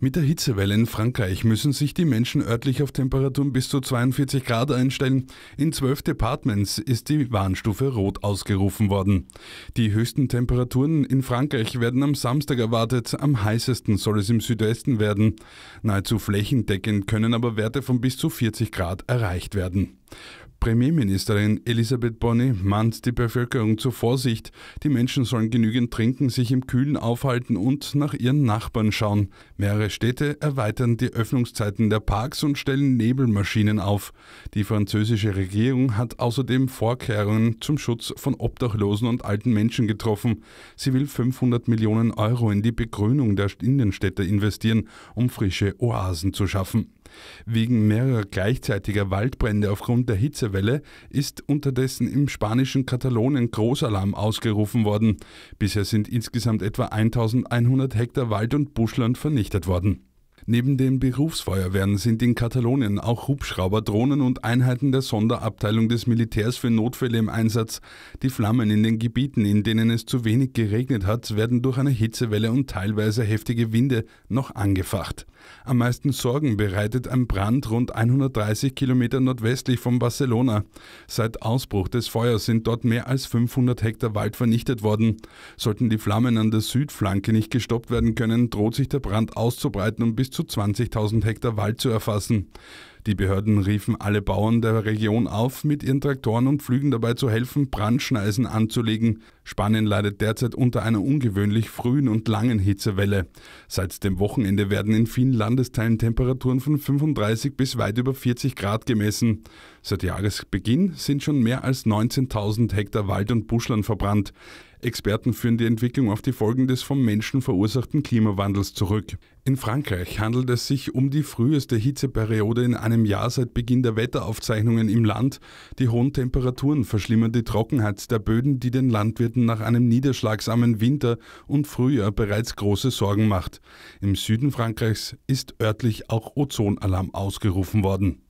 Mit der Hitzewelle in Frankreich müssen sich die Menschen örtlich auf Temperaturen bis zu 42 Grad einstellen. In zwölf Departments ist die Warnstufe Rot ausgerufen worden. Die höchsten Temperaturen in Frankreich werden am Samstag erwartet. Am heißesten soll es im Südwesten werden. Nahezu flächendeckend können aber Werte von bis zu 40 Grad erreicht werden. Premierministerin Elisabeth Bonny mahnt die Bevölkerung zur Vorsicht. Die Menschen sollen genügend trinken, sich im Kühlen aufhalten und nach ihren Nachbarn schauen. Mehrere Städte erweitern die Öffnungszeiten der Parks und stellen Nebelmaschinen auf. Die französische Regierung hat außerdem Vorkehrungen zum Schutz von Obdachlosen und alten Menschen getroffen. Sie will 500 Millionen Euro in die Begrünung der Innenstädte investieren, um frische Oasen zu schaffen. Wegen mehrerer gleichzeitiger Waldbrände aufgrund der Hitzewelle ist unterdessen im spanischen Katalonien Großalarm ausgerufen worden. Bisher sind insgesamt etwa 1100 Hektar Wald und Buschland vernichtet worden. Neben den Berufsfeuerwehren sind in Katalonien auch Hubschrauber, Drohnen und Einheiten der Sonderabteilung des Militärs für Notfälle im Einsatz. Die Flammen in den Gebieten, in denen es zu wenig geregnet hat, werden durch eine Hitzewelle und teilweise heftige Winde noch angefacht. Am meisten Sorgen bereitet ein Brand rund 130 Kilometer nordwestlich von Barcelona. Seit Ausbruch des Feuers sind dort mehr als 500 Hektar Wald vernichtet worden. Sollten die Flammen an der Südflanke nicht gestoppt werden können, droht sich der Brand auszubreiten und bis zu 20.000 Hektar Wald zu erfassen. Die Behörden riefen alle Bauern der Region auf, mit ihren Traktoren und Flügen dabei zu helfen, Brandschneisen anzulegen. Spanien leidet derzeit unter einer ungewöhnlich frühen und langen Hitzewelle. Seit dem Wochenende werden in vielen Landesteilen Temperaturen von 35 bis weit über 40 Grad gemessen. Seit Jahresbeginn sind schon mehr als 19.000 Hektar Wald und Buschland verbrannt. Experten führen die Entwicklung auf die Folgen des vom Menschen verursachten Klimawandels zurück. In Frankreich handelt es sich um die früheste Hitzeperiode in einem einem Jahr seit Beginn der Wetteraufzeichnungen im Land. Die hohen Temperaturen verschlimmern die Trockenheit der Böden, die den Landwirten nach einem niederschlagsamen Winter und Frühjahr bereits große Sorgen macht. Im Süden Frankreichs ist örtlich auch Ozonalarm ausgerufen worden.